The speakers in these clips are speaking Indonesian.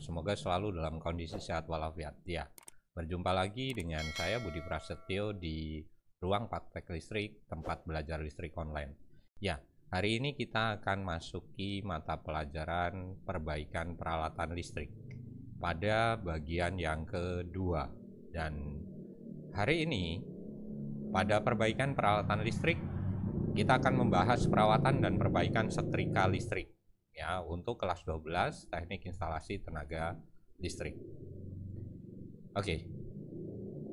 Semoga selalu dalam kondisi sehat walafiat. Ya, berjumpa lagi dengan saya Budi Prasetyo di Ruang Praktek Listrik, tempat belajar listrik online. Ya, hari ini kita akan masuki mata pelajaran perbaikan peralatan listrik pada bagian yang kedua. Dan hari ini pada perbaikan peralatan listrik kita akan membahas perawatan dan perbaikan setrika listrik ya untuk kelas 12 teknik instalasi tenaga listrik. Oke. Okay.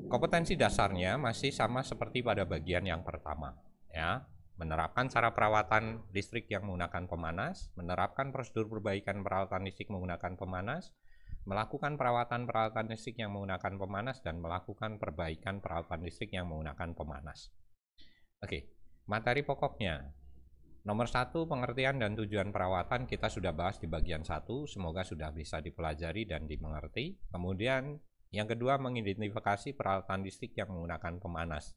Kompetensi dasarnya masih sama seperti pada bagian yang pertama, ya. Menerapkan cara perawatan listrik yang menggunakan pemanas, menerapkan prosedur perbaikan peralatan listrik menggunakan pemanas, melakukan perawatan peralatan listrik yang menggunakan pemanas dan melakukan perbaikan peralatan listrik yang menggunakan pemanas. Oke, okay. materi pokoknya Nomor satu, pengertian dan tujuan perawatan kita sudah bahas di bagian satu, semoga sudah bisa dipelajari dan dimengerti. Kemudian yang kedua, mengidentifikasi peralatan listrik yang menggunakan pemanas,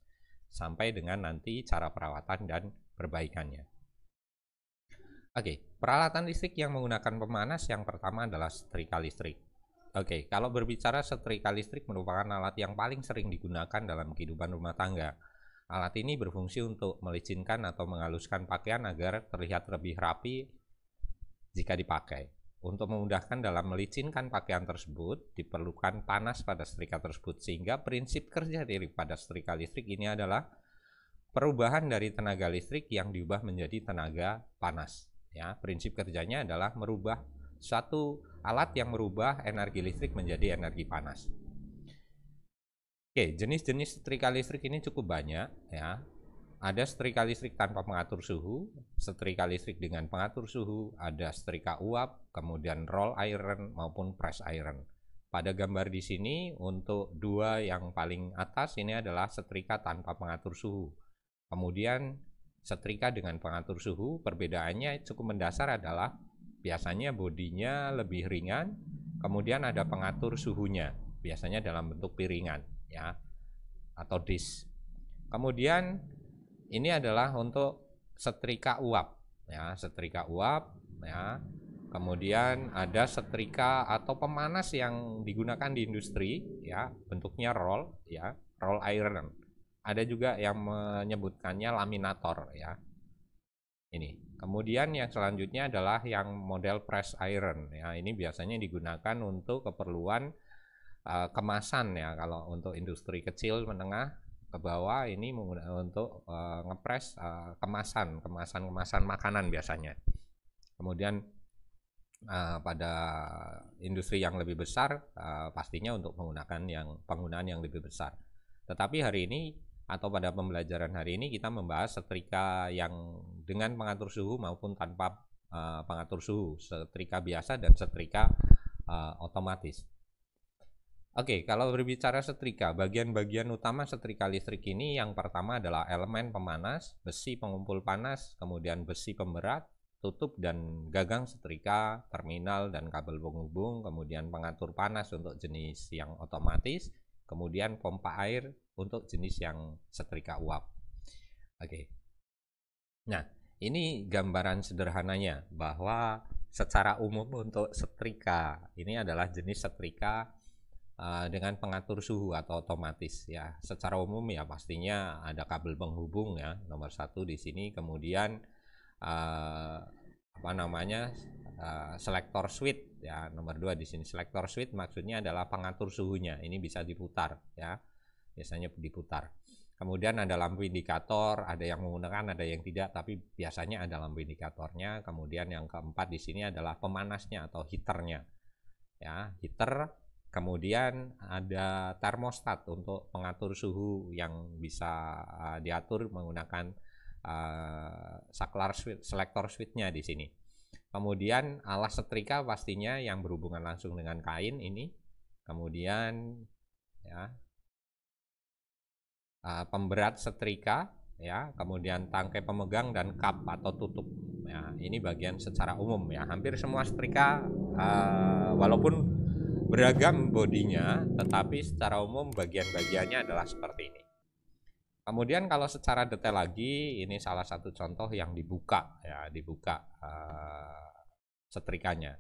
sampai dengan nanti cara perawatan dan perbaikannya. Oke, peralatan listrik yang menggunakan pemanas yang pertama adalah setrika listrik. Oke, kalau berbicara setrika listrik merupakan alat yang paling sering digunakan dalam kehidupan rumah tangga Alat ini berfungsi untuk melicinkan atau menghaluskan pakaian agar terlihat lebih rapi jika dipakai. Untuk memudahkan dalam melicinkan pakaian tersebut, diperlukan panas pada setrika tersebut sehingga prinsip kerja pada setrika listrik ini adalah perubahan dari tenaga listrik yang diubah menjadi tenaga panas. Ya, prinsip kerjanya adalah merubah satu alat yang merubah energi listrik menjadi energi panas. Oke, jenis-jenis setrika listrik ini cukup banyak ya. Ada setrika listrik tanpa pengatur suhu, setrika listrik dengan pengatur suhu, ada setrika uap, kemudian roll iron maupun press iron. Pada gambar di sini untuk dua yang paling atas ini adalah setrika tanpa pengatur suhu. Kemudian setrika dengan pengatur suhu perbedaannya cukup mendasar adalah biasanya bodinya lebih ringan, kemudian ada pengatur suhunya, biasanya dalam bentuk piringan ya atau dis. Kemudian ini adalah untuk setrika uap ya, setrika uap ya. Kemudian ada setrika atau pemanas yang digunakan di industri ya, bentuknya roll ya, roll iron. Ada juga yang menyebutkannya laminator ya. Ini. Kemudian yang selanjutnya adalah yang model press iron ya. Ini biasanya digunakan untuk keperluan uh, kemasan ya kalau untuk industri kecil menengah ke bawah ini untuk uh, ngepres uh, kemasan kemasan kemasan makanan biasanya kemudian uh, pada industri yang lebih besar uh, pastinya untuk menggunakan yang penggunaan yang lebih besar tetapi hari ini atau pada pembelajaran hari ini kita membahas setrika yang dengan pengatur suhu maupun tanpa uh, pengatur suhu setrika biasa dan setrika uh, otomatis Oke, okay, kalau berbicara setrika, bagian-bagian utama setrika listrik ini yang pertama adalah elemen pemanas, besi pengumpul panas, kemudian besi pemberat, tutup dan gagang setrika, terminal dan kabel penghubung, kemudian pengatur panas untuk jenis yang otomatis, kemudian pompa air untuk jenis yang setrika uap. Oke. Okay. Nah, ini gambaran sederhananya bahwa secara umum untuk setrika ini adalah jenis setrika Eh, dengan pengatur suhu atau otomatis ya. Secara umum ya pastinya ada kabel penghubung ya nomor satu di sini kemudian uh, apa namanya uh, selektor switch ya nomor dua di sini selektor switch maksudnya adalah pengatur suhunya ini bisa diputar ya biasanya diputar. Kemudian ada lampu indikator, ada yang menggunakan, ada yang tidak, tapi biasanya ada lampu indikatornya. Kemudian yang keempat di sini adalah pemanasnya atau heaternya. Ya, heater Kemudian ada termostat untuk pengatur suhu yang bisa uh, diatur menggunakan uh, saklar switch, selektor switchnya di sini. Kemudian alas setrika pastinya yang berhubungan langsung dengan kain ini. Kemudian ya uh, pemberat setrika ya, kemudian tangkai pemegang dan cup atau tutup. Ya, ini bagian secara umum ya. Hampir semua setrika uh, walaupun beragam bodinya, tetapi secara umum bagian-bagiannya adalah seperti ini. Kemudian kalau secara detail lagi, ini salah satu contoh yang dibuka ya, dibuka uh, setrikanya.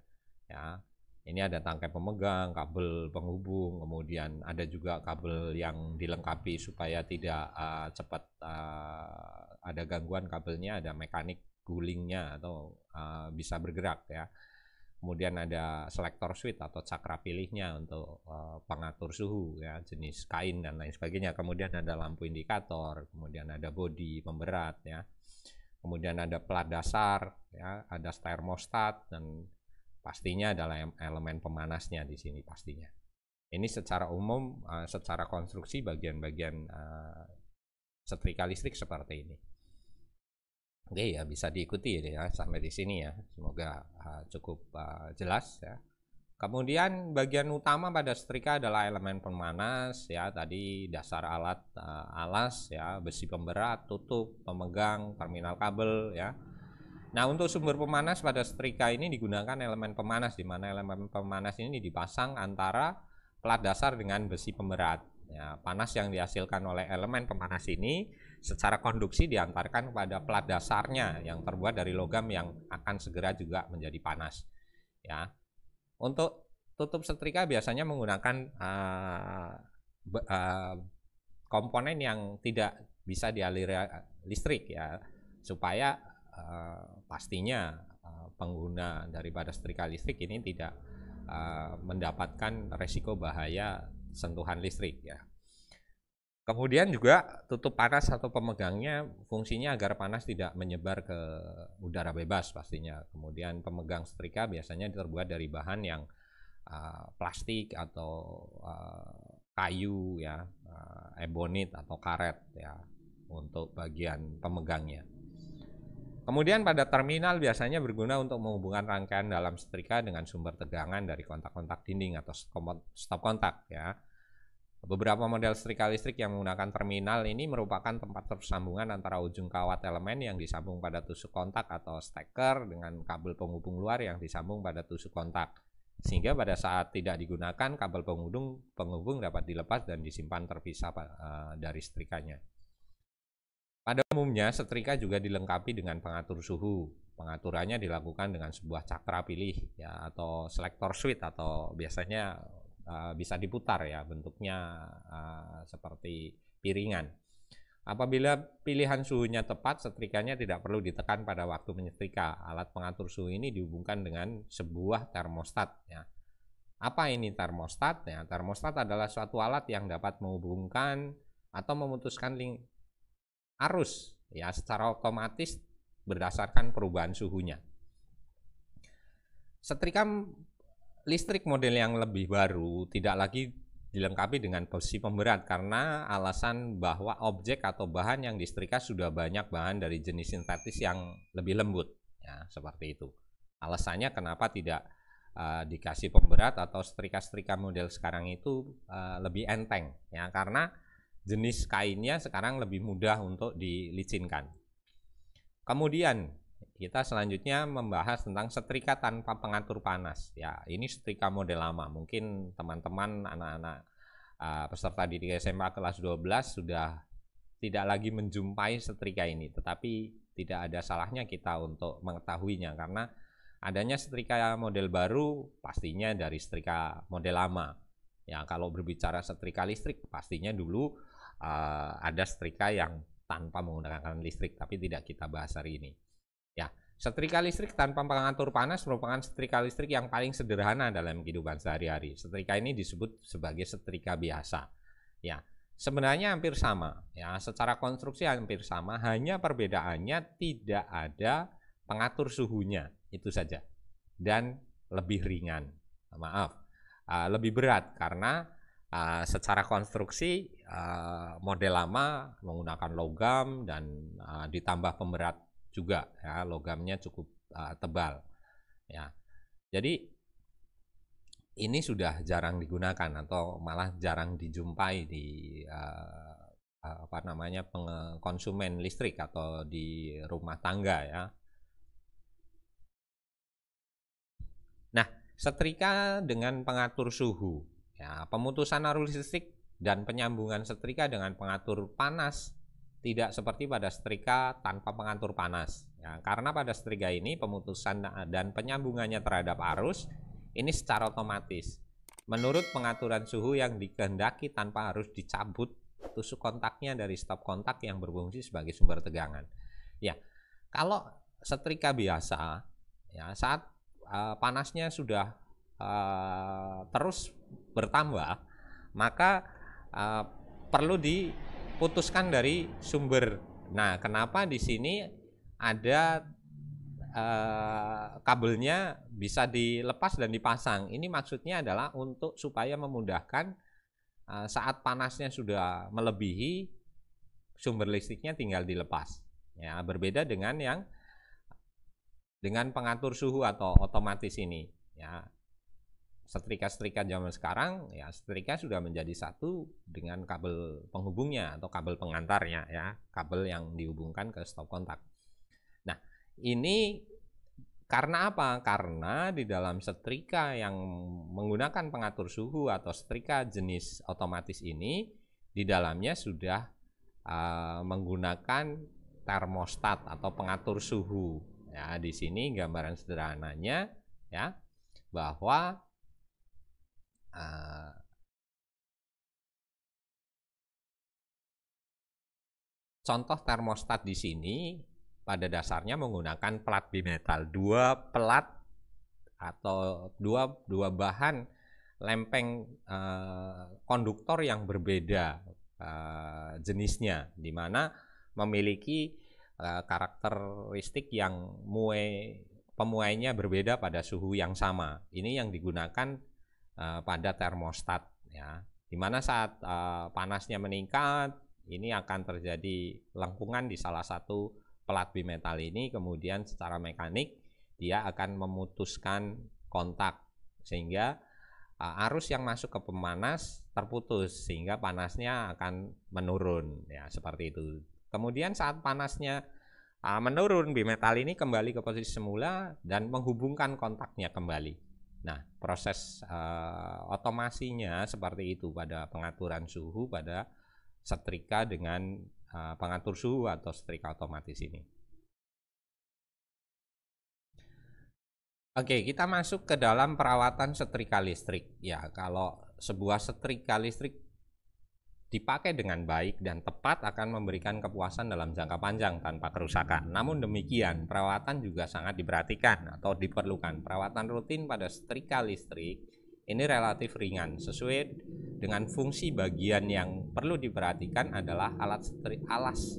Ya, ini ada tangkai pemegang, kabel penghubung, kemudian ada juga kabel yang dilengkapi supaya tidak uh, cepat uh, ada gangguan kabelnya, ada mekanik gulingnya atau uh, bisa bergerak ya kemudian ada selektor switch atau cakra pilihnya untuk uh, pengatur suhu ya jenis kain dan lain sebagainya kemudian ada lampu indikator kemudian ada body pemberat ya kemudian ada plat dasar ya ada termostat dan pastinya adalah elemen pemanasnya di sini pastinya ini secara umum uh, secara konstruksi bagian-bagian uh, setrika listrik seperti ini Oke ya bisa diikuti ya, ya sampai di sini ya. Semoga uh, cukup uh, jelas ya. Kemudian bagian utama pada setrika adalah elemen pemanas ya tadi dasar alat uh, alas ya besi pemberat tutup pemegang terminal kabel ya. Nah untuk sumber pemanas pada setrika ini digunakan elemen pemanas di mana elemen pemanas ini dipasang antara plat dasar dengan besi pemberat. Ya, panas yang dihasilkan oleh elemen pemanas ini secara konduksi diantarkan kepada plat dasarnya yang terbuat dari logam yang akan segera juga menjadi panas. Ya. Untuk tutup setrika biasanya menggunakan uh, uh, komponen yang tidak bisa dialiri eh, listrik ya supaya uh, pastinya uh, pengguna daripada setrika listrik ini tidak uh, mendapatkan resiko bahaya sentuhan listrik ya Kemudian juga tutup panas atau pemegangnya fungsinya agar panas tidak menyebar ke udara bebas pastinya. Kemudian pemegang setrika biasanya terbuat dari bahan yang uh, plastik atau uh, kayu ya, uh, ebonit atau karet ya untuk bagian pemegangnya. Kemudian pada terminal biasanya berguna untuk menghubungkan rangkaian dalam setrika dengan sumber tegangan dari kontak-kontak dinding atau stop kontak ya. Beberapa model setrika listrik yang menggunakan terminal ini merupakan tempat tersambungan antara ujung kawat elemen yang disambung pada tusuk kontak atau steker dengan kabel penghubung luar yang disambung pada tusuk kontak. Sehingga pada saat tidak digunakan, kabel penghubung, penghubung dapat dilepas dan disimpan terpisah eh, dari setrikanya. Pada umumnya, setrika juga dilengkapi dengan pengatur suhu. Pengaturannya dilakukan dengan sebuah cakra pilih ya atau selektor switch atau biasanya Eh, bisa diputar ya bentuknya uh, seperti piringan. Apabila pilihan suhunya tepat, setrikanya tidak perlu ditekan pada waktu menyetrika. Alat pengatur suhu ini dihubungkan dengan sebuah termostat. Ya. Apa ini termostat? Ya, termostat adalah suatu alat yang dapat menghubungkan atau memutuskan link arus ya secara otomatis berdasarkan perubahan suhunya. Setrika listrik model yang lebih baru tidak lagi dilengkapi dengan posisi pemberat karena alasan bahwa objek atau bahan yang disetrika sudah banyak bahan dari jenis sintetis yang lebih lembut ya seperti itu alasannya kenapa tidak uh, dikasih pemberat atau setrika-setrika model sekarang itu uh, lebih enteng ya karena jenis kainnya sekarang lebih mudah untuk dilicinkan kemudian kita selanjutnya membahas tentang setrika tanpa pengatur panas. Ya, ini setrika model lama. Mungkin teman-teman, anak-anak uh, peserta didik SMA kelas 12 sudah tidak lagi menjumpai setrika ini, tetapi tidak ada salahnya kita untuk mengetahuinya karena adanya setrika model baru pastinya dari setrika model lama. Ya, kalau berbicara setrika listrik pastinya dulu uh, ada setrika yang tanpa menggunakan listrik, tapi tidak kita bahas hari ini. Setrika listrik tanpa pengatur panas merupakan setrika listrik yang paling sederhana dalam kehidupan sehari-hari. Setrika ini disebut sebagai setrika biasa. Ya, sebenarnya hampir sama. Ya, secara konstruksi hampir sama, hanya perbedaannya tidak ada pengatur suhunya, itu saja. Dan lebih ringan. Maaf, ah, lebih berat karena uh, secara konstruksi uh, model lama menggunakan logam dan uh, ditambah pemberat juga ya logamnya cukup uh, tebal ya jadi ini sudah jarang digunakan atau malah jarang dijumpai di uh, apa namanya konsumen listrik atau di rumah tangga ya nah setrika dengan pengatur suhu ya pemutusan arus listrik dan penyambungan setrika dengan pengatur panas tidak seperti pada setrika tanpa pengatur panas. Ya, karena pada setrika ini pemutusan dan penyambungannya terhadap arus ini secara otomatis. Menurut pengaturan suhu yang dikehendaki tanpa harus dicabut tusuk kontaknya dari stop kontak yang berfungsi sebagai sumber tegangan. Ya, kalau setrika biasa, ya saat uh, panasnya sudah uh, terus bertambah, maka uh, perlu di putuskan dari sumber. Nah, kenapa di sini ada uh, kabelnya bisa dilepas dan dipasang? Ini maksudnya adalah untuk supaya memudahkan uh, saat panasnya sudah melebihi sumber listriknya tinggal dilepas. Ya, berbeda dengan yang dengan pengatur suhu atau otomatis ini. Ya, setrika-setrika zaman sekarang ya setrika sudah menjadi satu dengan kabel penghubungnya atau kabel pengantarnya ya kabel yang dihubungkan ke stop kontak nah ini karena apa? Karena di dalam setrika yang menggunakan pengatur suhu atau setrika jenis otomatis ini di dalamnya sudah uh, menggunakan termostat atau pengatur suhu. Ya, di sini gambaran sederhananya ya bahwa Ah. contoh termostat di sini pada dasarnya menggunakan plat bimetal dua pelat atau dua dua bahan lempeng uh, konduktor yang berbeda uh, jenisnya di mana memiliki uh, karakteristik yang muai pemuainya berbeda pada suhu yang sama. Ini yang digunakan Eh, pada termostat ya. Di mana saat uh, panasnya meningkat, ini akan terjadi lengkungan di salah satu pelat bimetal ini kemudian secara mekanik dia akan memutuskan kontak sehingga uh, arus yang masuk ke pemanas terputus sehingga panasnya akan menurun ya seperti itu. Kemudian saat panasnya uh, menurun bimetal ini kembali ke posisi semula dan menghubungkan kontaknya kembali. Nah, proses uh, otomasinya seperti itu pada pengaturan suhu pada setrika dengan uh, pengatur suhu atau setrika otomatis ini. Oke, kita masuk ke dalam perawatan setrika listrik. Ya, kalau sebuah setrika listrik dipakai dengan baik dan tepat akan memberikan kepuasan dalam jangka panjang tanpa kerusakan. Namun demikian, perawatan juga sangat diperhatikan atau diperlukan. Perawatan rutin pada setrika listrik ini relatif ringan sesuai dengan fungsi bagian yang perlu diperhatikan adalah alat setri alas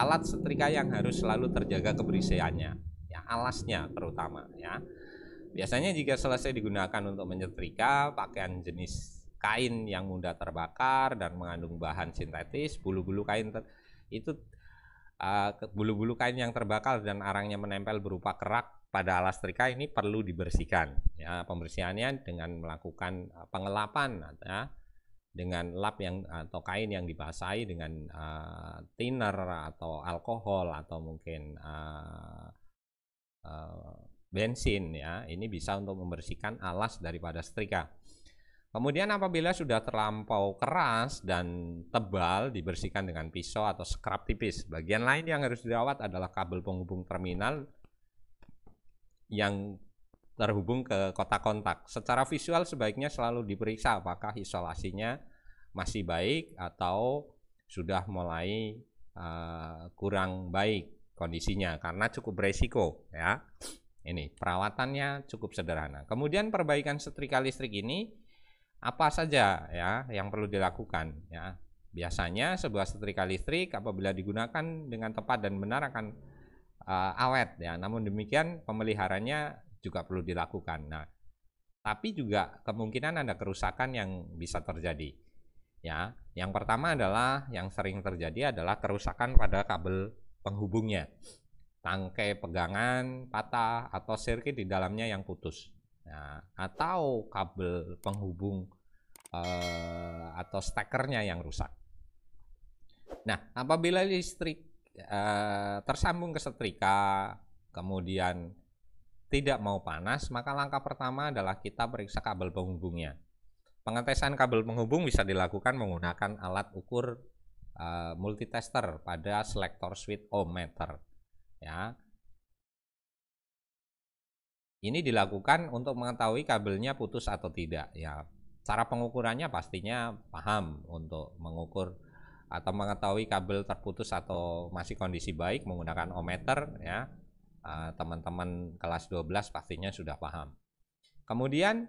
alat setrika yang harus selalu terjaga kebersihannya ya alasnya terutama ya biasanya jika selesai digunakan untuk menyetrika pakaian jenis kain yang mudah terbakar dan mengandung bahan sintetis, bulu-bulu kain itu eh, bulu-bulu uh, kain yang terbakar dan arangnya menempel berupa kerak pada alas terika ini perlu dibersihkan. Ya, pembersihannya dengan melakukan eh, pengelapan ya, dengan lap yang atau kain yang dibasahi dengan uh, thinner atau alkohol atau mungkin uh, uh, bensin ya. Ini bisa untuk membersihkan alas daripada setrika. Kemudian apabila sudah terlampau keras dan tebal dibersihkan dengan pisau atau scrub tipis. Bagian lain yang harus dirawat adalah kabel penghubung terminal yang terhubung ke kotak kontak. Secara visual sebaiknya selalu diperiksa apakah isolasinya masih baik atau sudah mulai uh, kurang baik kondisinya karena cukup beresiko ya. Ini perawatannya cukup sederhana. Kemudian perbaikan setrika listrik ini apa saja ya yang perlu dilakukan ya. Biasanya sebuah setrika listrik apabila digunakan dengan tepat dan benar akan uh, awet ya. Namun demikian pemeliharannya juga perlu dilakukan. Nah, tapi juga kemungkinan ada kerusakan yang bisa terjadi. Ya, yang pertama adalah yang sering terjadi adalah kerusakan pada kabel penghubungnya. Tangkai pegangan patah atau sirkuit di dalamnya yang putus. Nah, atau kabel penghubung eh, atau stekernya yang rusak. Nah, apabila listrik eh, tersambung ke setrika, kemudian tidak mau panas, maka langkah pertama adalah kita periksa kabel penghubungnya. Pengetesan kabel penghubung bisa dilakukan menggunakan alat ukur uh, multitester pada selektor switch ohmmeter. Ya, ini dilakukan untuk mengetahui kabelnya putus atau tidak. Ya, cara pengukurannya pastinya paham untuk mengukur atau mengetahui kabel terputus atau masih kondisi baik menggunakan ohmeter ya. Ah, teman-teman kelas 12 pastinya sudah paham. Kemudian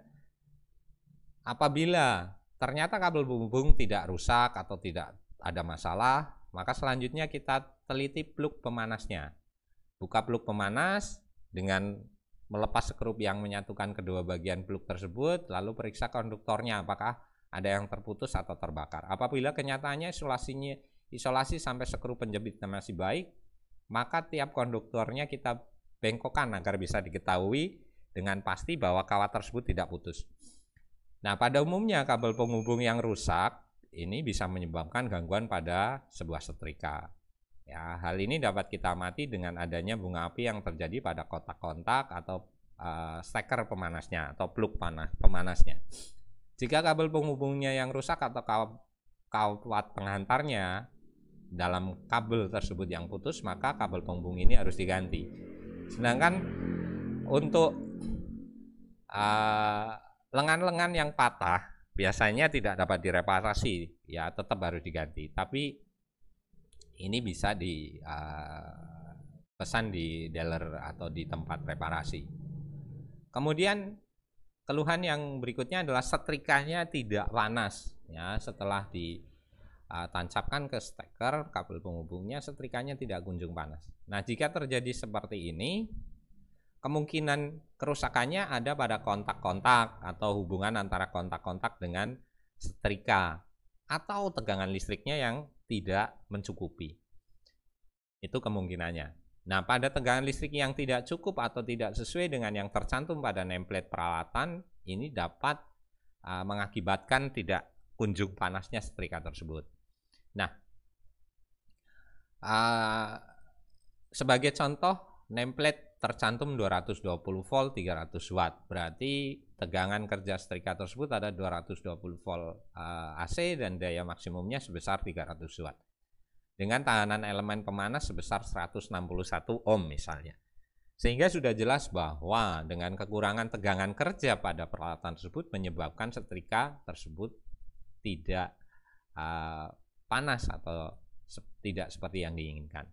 apabila ternyata kabel bumbung tidak rusak atau tidak ada masalah, maka selanjutnya kita teliti plug pemanasnya. Buka plug pemanas dengan melepas skrup yang menyatukan kedua bagian pluk tersebut, lalu periksa konduktornya apakah ada yang terputus atau terbakar. Apabila kenyataannya isolasinya isolasi sampai skrup penjepitnya masih baik, maka tiap konduktornya kita bengkokkan agar bisa diketahui dengan pasti bahwa kawat tersebut tidak putus. Nah, pada umumnya kabel penghubung yang rusak ini bisa menyebabkan gangguan pada sebuah setrika. Ya, hal ini dapat kita amati dengan adanya bunga api yang terjadi pada kotak kontak atau uh, steker pemanasnya atau plug panas pemanasnya. Jika kabel penghubungnya yang rusak atau kawat penghantarnya dalam kabel tersebut yang putus, maka kabel penghubung ini harus diganti. Sedangkan untuk eh, lengan-lengan uh, yang patah biasanya tidak dapat direparasi, ya tetap harus diganti. Tapi ini bisa di uh, pesan di dealer atau di tempat reparasi. Kemudian keluhan yang berikutnya adalah setrikanya tidak panas ya setelah di eh, tancapkan ke steker kabel penghubungnya setrikanya tidak kunjung panas. Nah, jika terjadi seperti ini kemungkinan kerusakannya ada pada kontak-kontak atau hubungan antara kontak-kontak dengan setrika atau tegangan listriknya yang tidak mencukupi. Itu kemungkinannya. Nah, pada tegangan listrik yang tidak cukup atau tidak sesuai dengan yang tercantum pada nameplate peralatan, ini dapat uh, mengakibatkan tidak kunjung panasnya setrika tersebut. Nah, uh, sebagai contoh, nameplate tercantum 220 volt 300 watt. Berarti tegangan kerja setrika tersebut ada 220 volt uh, eh, AC dan daya maksimumnya sebesar 300 watt dengan tahanan elemen pemanas sebesar 161 ohm misalnya. Sehingga sudah jelas bahwa dengan kekurangan tegangan kerja pada peralatan tersebut menyebabkan setrika tersebut tidak uh, panas atau se tidak seperti yang diinginkan.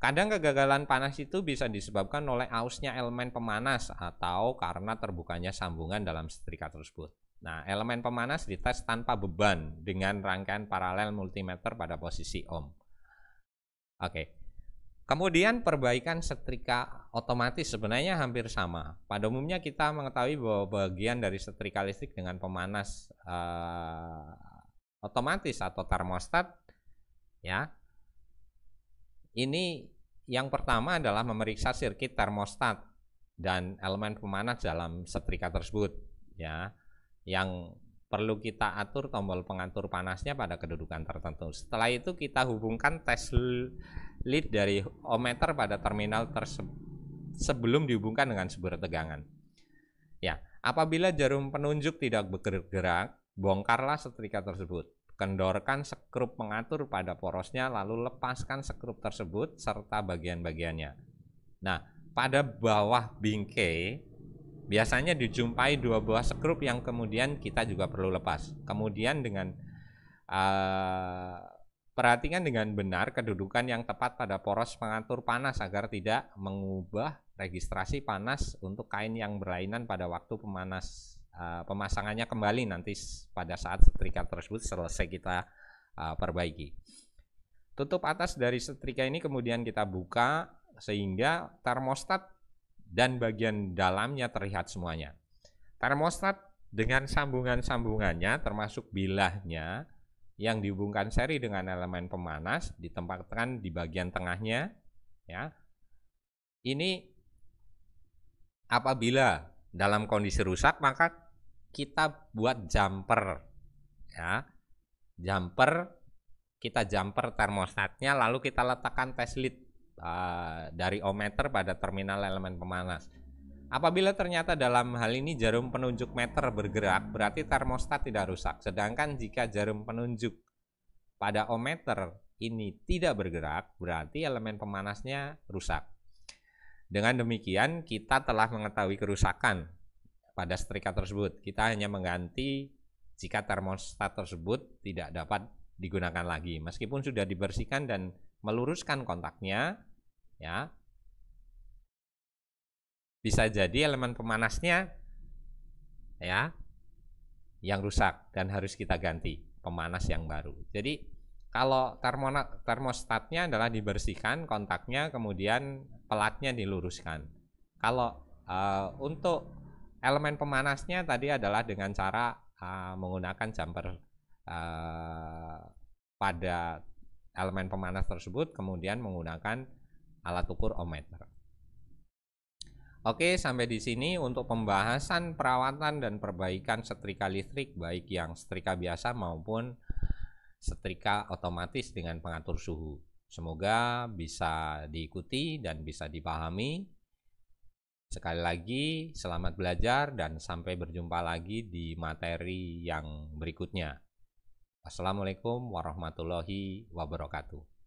Kadang kegagalan panas itu bisa disebabkan oleh ausnya elemen pemanas atau karena terbukanya sambungan dalam setrika tersebut. Nah, elemen pemanas dites tanpa beban dengan rangkaian paralel multimeter pada posisi ohm. Oke. Kemudian perbaikan setrika otomatis sebenarnya hampir sama. Pada umumnya kita mengetahui bahwa bagian dari setrika listrik dengan pemanas eh, otomatis atau termostat ya ini yang pertama adalah memeriksa sirkuit termostat dan elemen pemanas dalam setrika tersebut ya. Yang perlu kita atur tombol pengatur panasnya pada kedudukan tertentu. Setelah itu kita hubungkan tes lead dari ohmmeter pada terminal tersebut sebelum dihubungkan dengan sumber tegangan. Ya, apabila jarum penunjuk tidak bergerak, bongkarlah setrika tersebut. Kendorkan sekrup pengatur pada porosnya lalu lepaskan sekrup tersebut serta bagian-bagiannya. Nah, pada bawah bingkai biasanya dijumpai dua buah sekrup yang kemudian kita juga perlu lepas. Kemudian dengan uh, perhatikan dengan benar kedudukan yang tepat pada poros pengatur panas agar tidak mengubah registrasi panas untuk kain yang berlainan pada waktu pemanas Eh, pemasangannya kembali nanti pada saat setrika tersebut selesai kita uh, perbaiki. Tutup atas dari setrika ini kemudian kita buka sehingga termostat dan bagian dalamnya terlihat semuanya. Termostat dengan sambungan-sambungannya termasuk bilahnya yang dihubungkan seri dengan elemen pemanas ditempatkan di bagian tengahnya ya. Ini apabila dalam kondisi rusak maka kita buat jumper ya jumper kita jumper termostatnya lalu kita letakkan test lead uh, dari ohmeter pada terminal elemen pemanas apabila ternyata dalam hal ini jarum penunjuk meter bergerak berarti termostat tidak rusak sedangkan jika jarum penunjuk pada ohmeter ini tidak bergerak berarti elemen pemanasnya rusak dengan demikian kita telah mengetahui kerusakan pada setrika tersebut. Kita hanya mengganti jika termostat tersebut tidak dapat digunakan lagi. Meskipun sudah dibersihkan dan meluruskan kontaknya, ya. Bisa jadi elemen pemanasnya ya yang rusak dan harus kita ganti pemanas yang baru. Jadi kalau termostatnya adalah dibersihkan kontaknya kemudian pelatnya diluruskan. Kalau uh, untuk elemen pemanasnya tadi adalah dengan cara uh, menggunakan jumper uh, pada elemen pemanas tersebut kemudian menggunakan alat ukur ohmmeter. Oke, sampai di sini untuk pembahasan perawatan dan perbaikan setrika listrik baik yang setrika biasa maupun setrika otomatis dengan pengatur suhu. Semoga bisa diikuti dan bisa dipahami. Sekali lagi, selamat belajar dan sampai berjumpa lagi di materi yang berikutnya. Assalamualaikum warahmatullahi wabarakatuh.